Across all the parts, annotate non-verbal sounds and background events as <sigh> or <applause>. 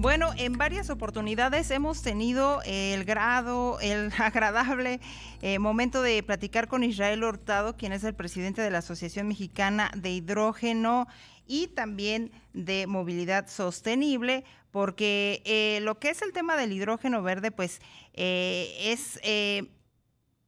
Bueno, en varias oportunidades hemos tenido el grado, el <laughs> agradable eh, momento de platicar con Israel Hurtado, quien es el presidente de la Asociación Mexicana de Hidrógeno y también de movilidad sostenible, porque eh, lo que es el tema del hidrógeno verde, pues eh, es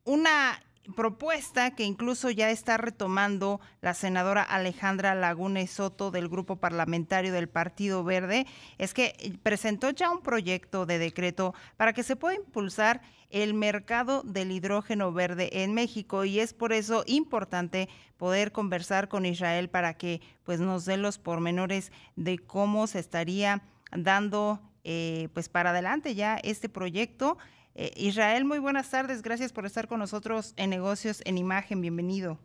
una propuesta que incluso ya está retomando la senadora Alejandra Lagunes Soto del grupo parlamentario del Partido Verde es que presentó ya un proyecto de decreto para que se pueda impulsar el mercado del hidrógeno verde en México y es por eso importante poder conversar con Israel para que pues nos dé los pormenores de cómo se estaría dando eh, pues para adelante ya este proyecto eh, Israel, muy buenas tardes. Gracias por estar con nosotros en Negocios en Imagen. Bienvenido.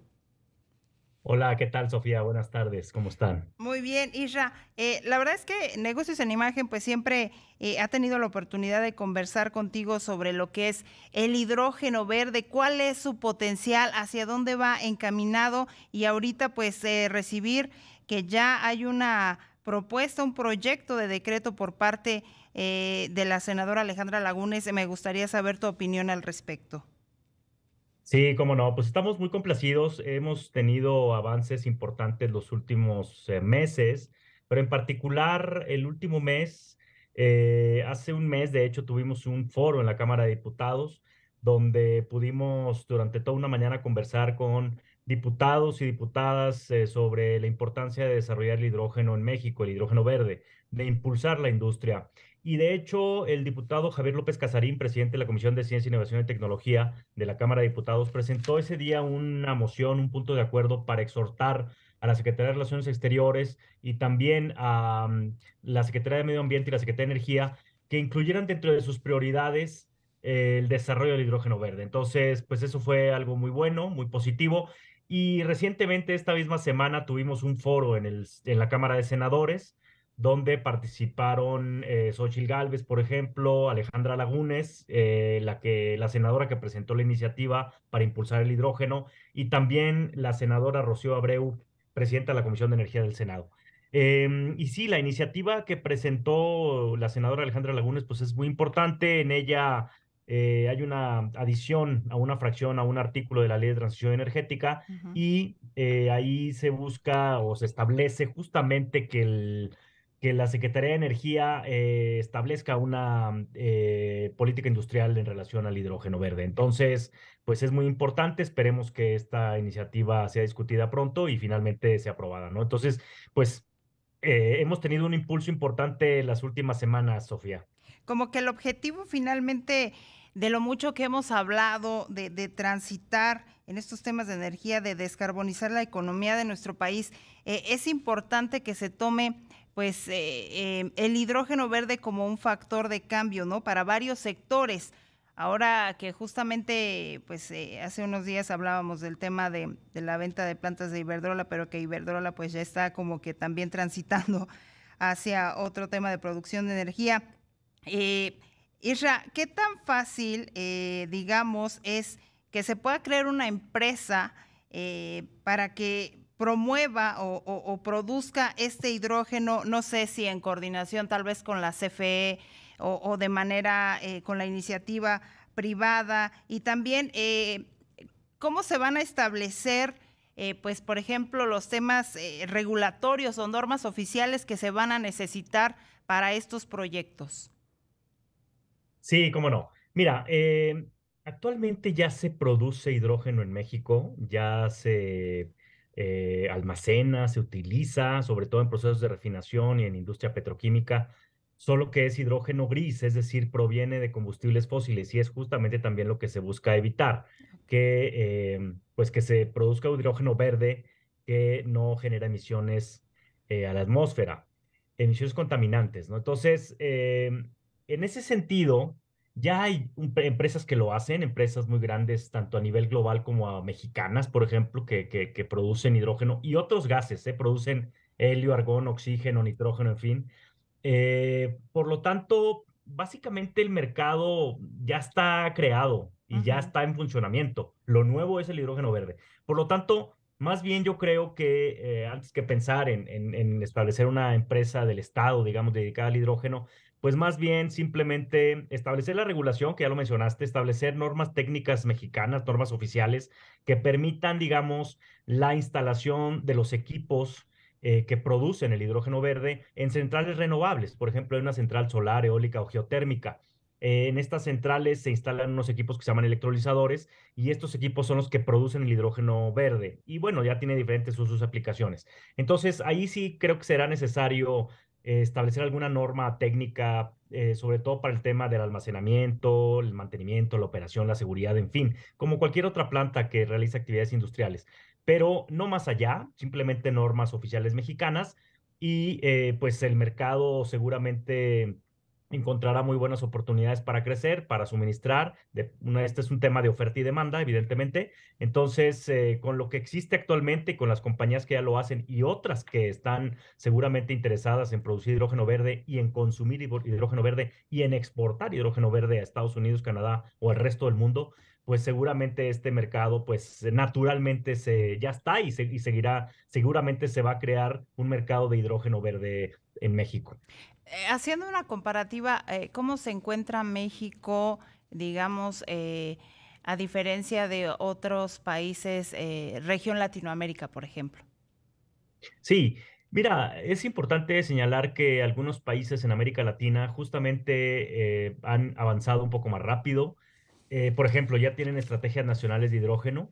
Hola, ¿qué tal Sofía? Buenas tardes, ¿cómo están? Muy bien, Isra. Eh, la verdad es que Negocios en Imagen pues siempre eh, ha tenido la oportunidad de conversar contigo sobre lo que es el hidrógeno verde, cuál es su potencial, hacia dónde va encaminado y ahorita pues recibir que ya hay una propuesta, un proyecto de decreto por parte de eh, de la senadora Alejandra Lagunes. Me gustaría saber tu opinión al respecto. Sí, cómo no, pues estamos muy complacidos. Hemos tenido avances importantes los últimos eh, meses, pero en particular el último mes, eh, hace un mes de hecho tuvimos un foro en la Cámara de Diputados donde pudimos durante toda una mañana conversar con diputados y diputadas eh, sobre la importancia de desarrollar el hidrógeno en México, el hidrógeno verde, de impulsar la industria. Y de hecho, el diputado Javier López Casarín, presidente de la Comisión de Ciencia, Innovación y Tecnología de la Cámara de Diputados, presentó ese día una moción, un punto de acuerdo para exhortar a la Secretaría de Relaciones Exteriores y también a mm, la Secretaría de Medio Ambiente y la Secretaría de Energía que incluyeran dentro de sus prioridades eh, el desarrollo del hidrógeno verde. Entonces, pues eso fue algo muy bueno, muy positivo. Y recientemente, esta misma semana, tuvimos un foro en, el, en la Cámara de Senadores donde participaron eh, Xochitl Gálvez, por ejemplo, Alejandra Lagunes, eh, la, que, la senadora que presentó la iniciativa para impulsar el hidrógeno, y también la senadora Rocío Abreu, presidenta de la Comisión de Energía del Senado. Em, y sí, la iniciativa que presentó la senadora Alejandra Lagunes, pues es muy importante. En ella eh, hay una adición a una fracción, a un artículo de la ley de transición energética y eh, ahí se busca o se establece justamente que, la Secretaría de Energía eh, establezca una política industrial en relación al hidrógeno verde. Entonces, pues es muy importante, esperemos que esta iniciativa sea discutida pronto y finalmente sea aprobada, ¿no? Entonces, pues hemos tenido un impulso importante las últimas semanas, Sofía. Como que el objetivo finalmente de lo mucho que hemos hablado de, transitar en estos temas de energía, de descarbonizar la economía de nuestro país, eh, es importante que se tome pues eh, eh, el hidrógeno verde como un factor de cambio, ¿no? Para varios sectores. Ahora que justamente, pues hace unos días hablábamos del tema de, la venta de plantas de Iberdrola, pero que Iberdrola pues ya está como que también <laughs> transitando hacia otro tema de producción de energía. Eh, Isra, ¿qué tan fácil, eh, digamos, es que se pueda crear una empresa eh, para que promueva o, produzca este hidrógeno, no sé si en coordinación tal vez con la CFE o, de manera eh, con la iniciativa privada y también cómo se van a establecer, pues por ejemplo, los temas regulatorios o normas oficiales que se van a necesitar para estos proyectos. Sí, cómo no. Mira, eh, actualmente ya se produce hidrógeno en México, ya se eh, almacena, se utiliza, sobre todo en procesos de refinación y en industria petroquímica, solo que es hidrógeno gris, es decir, proviene de combustibles fósiles y es justamente también lo que se busca evitar, que, eh, pues que se produzca hidrógeno verde que no genera emisiones a la atmósfera, emisiones contaminantes, ¿no? Entonces, en ese sentido, ya hay empresas que lo hacen, empresas muy grandes, tanto a nivel global como a mexicanas, por ejemplo, que, que, producen hidrógeno y otros gases, Se ¿eh? producen helio, argón, oxígeno, nitrógeno, en fin. Eh, por lo tanto, básicamente el mercado ya está creado y ya está en funcionamiento. Lo nuevo es el hidrógeno verde. Por lo tanto, más bien yo creo que eh, antes que pensar en, en, establecer una empresa del Estado, digamos, dedicada al hidrógeno, pues más bien simplemente establecer la regulación, que ya lo mencionaste, establecer normas técnicas mexicanas, normas oficiales que permitan, digamos, la instalación de los equipos eh, que producen el hidrógeno verde en centrales renovables, por ejemplo, en una central solar, eólica o geotérmica. Eh, en estas centrales se instalan unos equipos que se llaman electrolizadores y estos equipos son los que producen el hidrógeno verde. Y bueno, ya tiene diferentes usos y aplicaciones. Entonces, ahí sí creo que será necesario eh, establecer alguna norma técnica, eh, sobre todo para el tema del almacenamiento, el mantenimiento, la operación, la seguridad, en fin, como cualquier otra planta que realiza actividades industriales, pero no más allá, simplemente normas oficiales mexicanas y eh, pues el mercado seguramente encontrará muy buenas oportunidades para crecer, para suministrar. este es un tema de oferta y demanda, evidentemente. Entonces, eh, con lo que existe actualmente con las compañías que ya lo hacen y otras que están seguramente interesadas en producir hidrógeno verde y en consumir hidrógeno verde y en exportar hidrógeno verde a Estados Unidos, Canadá o al resto del mundo, pues seguramente este mercado, pues naturalmente se, ya está y, y seguirá, seguramente se va a crear un mercado de hidrógeno verde en México. Eh, haciendo una comparativa, eh, ¿cómo se encuentra México, digamos, eh, a diferencia de otros países, región Latinoamérica, por ejemplo? Sí, mira, es importante señalar que algunos países en América Latina justamente han avanzado un poco más rápido. por ejemplo, ya tienen estrategias nacionales de hidrógeno,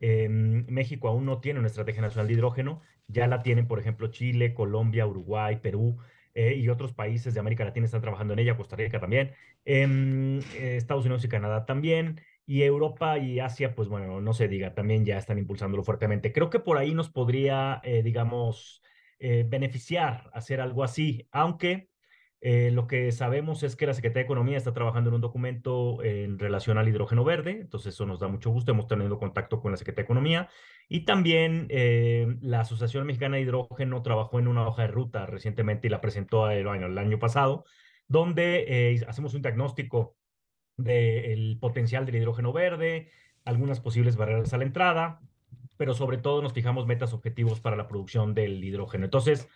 Em, México aún no tiene una estrategia nacional de hidrógeno, ya la tienen, por ejemplo, Chile, Colombia, Uruguay, Perú eh, y otros países de América Latina están trabajando en ella, Costa Rica también, em, eh, Estados Unidos y Canadá también, y Europa y Asia, pues bueno, no se diga, también ya están impulsándolo fuertemente. Creo que por ahí nos podría, eh, digamos, beneficiar hacer algo así, aunque eh, lo que sabemos es que la Secretaría de Economía está trabajando en un documento eh, en relación al hidrógeno verde, entonces eso nos da mucho gusto, hemos tenido contacto con la Secretaría de Economía y también eh, la Asociación Mexicana de Hidrógeno trabajó en una hoja de ruta recientemente y la presentó el año, el año pasado, donde hacemos un diagnóstico del potencial del hidrógeno verde, algunas posibles barreras a la entrada, pero sobre todo nos fijamos metas objetivos para la producción del hidrógeno. Entonces,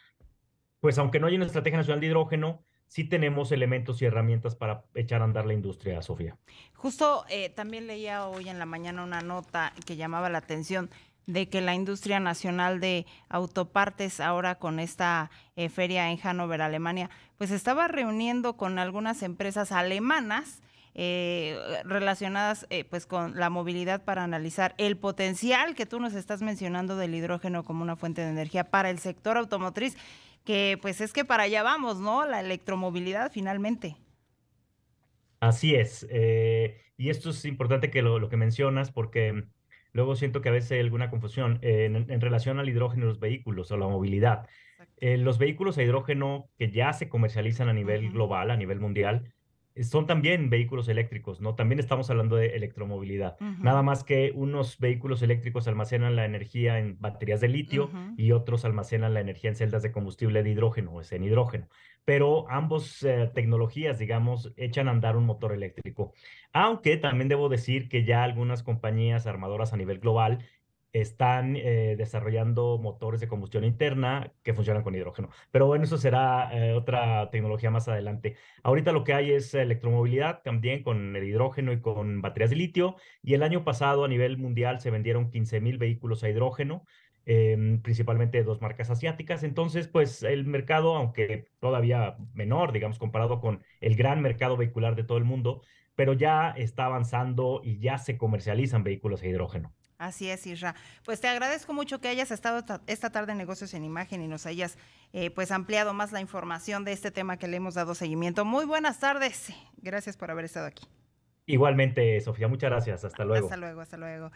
pues aunque no hay una estrategia nacional de hidrógeno, sí tenemos elementos y herramientas para echar a andar la industria, Sofía. Justo eh, también leía hoy en la mañana una nota que llamaba la atención de que la industria nacional de autopartes ahora con esta eh, feria en Hannover, Alemania, pues estaba reuniendo con algunas empresas alemanas eh, relacionadas pues con la movilidad para analizar el potencial que tú nos estás mencionando del hidrógeno como una fuente de energía para el sector automotriz que pues es que para allá vamos, ¿no? La electromovilidad finalmente. Así es. Eh, y esto es importante que lo, que mencionas porque luego siento que a veces hay alguna confusión eh, en, relación al hidrógeno y los vehículos o la movilidad. Eh, los vehículos a hidrógeno que ya se comercializan a nivel global, a nivel mundial, son también vehículos eléctricos, ¿no? También estamos hablando de electromovilidad. Nada más que unos vehículos eléctricos almacenan la energía en baterías de litio y otros almacenan la energía en celdas de combustible de hidrógeno, o es en hidrógeno. Pero ambos eh, tecnologías, digamos, echan a andar un motor eléctrico. Aunque también debo decir que ya algunas compañías armadoras a nivel global están eh, desarrollando motores de combustión interna que funcionan con hidrógeno. Pero bueno, eso será eh, otra tecnología más adelante. Ahorita lo que hay es electromovilidad también con el hidrógeno y con baterías de litio. Y el año pasado a nivel mundial se vendieron 15 mil vehículos a hidrógeno, em, principalmente de dos marcas asiáticas. Entonces, pues el mercado, aunque todavía menor, digamos, comparado con el gran mercado vehicular de todo el mundo, pero ya está avanzando y ya se comercializan vehículos a hidrógeno. Así es, Isra. Pues te agradezco mucho que hayas estado esta tarde en Negocios en Imagen y nos hayas eh, pues ampliado más la información de este tema que le hemos dado seguimiento. Muy buenas tardes. Gracias por haber estado aquí. Igualmente, Sofía, muchas gracias. Hasta luego. Hasta luego, hasta luego.